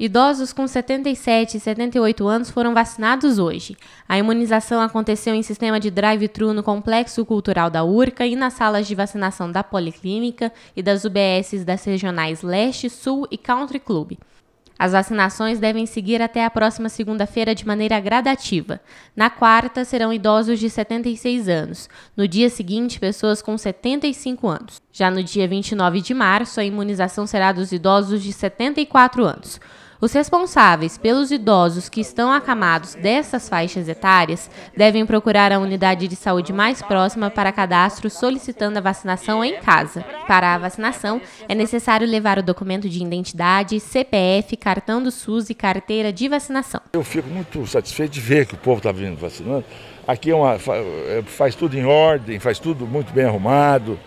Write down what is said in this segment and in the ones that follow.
Idosos com 77 e 78 anos foram vacinados hoje. A imunização aconteceu em sistema de drive-thru no Complexo Cultural da URCA e nas salas de vacinação da Policlínica e das UBSs das regionais Leste, Sul e Country Club. As vacinações devem seguir até a próxima segunda-feira de maneira gradativa. Na quarta, serão idosos de 76 anos. No dia seguinte, pessoas com 75 anos. Já no dia 29 de março, a imunização será dos idosos de 74 anos. Os responsáveis pelos idosos que estão acamados dessas faixas etárias devem procurar a unidade de saúde mais próxima para cadastro solicitando a vacinação em casa. Para a vacinação, é necessário levar o documento de identidade, CPF, cartão do SUS e carteira de vacinação. Eu fico muito satisfeito de ver que o povo está vindo vacinando. Aqui é uma, é, faz tudo em ordem, faz tudo muito bem arrumado.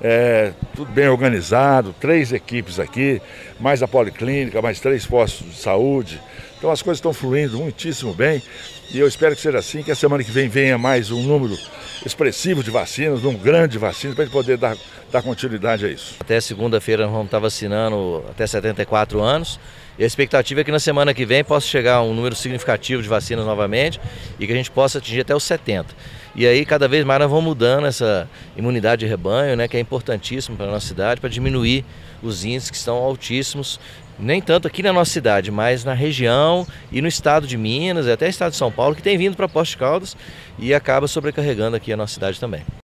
É, tudo bem organizado, três equipes aqui, mais a policlínica, mais três postos de saúde. Então as coisas estão fluindo muitíssimo bem e eu espero que seja assim, que a semana que vem venha mais um número expressivo de vacinas, um grande vacina, para a gente poder dar, dar continuidade a isso. Até segunda-feira nós vamos estar vacinando até 74 anos. E a expectativa é que na semana que vem possa chegar um número significativo de vacinas novamente e que a gente possa atingir até os 70. E aí cada vez mais nós vamos mudando essa imunidade de rebanho, né, que é importantíssimo para a nossa cidade, para diminuir os índices que estão altíssimos, nem tanto aqui na nossa cidade, mas na região e no estado de Minas, e até o estado de São Paulo, que tem vindo para Posto de Caldas e acaba sobrecarregando aqui a nossa cidade também.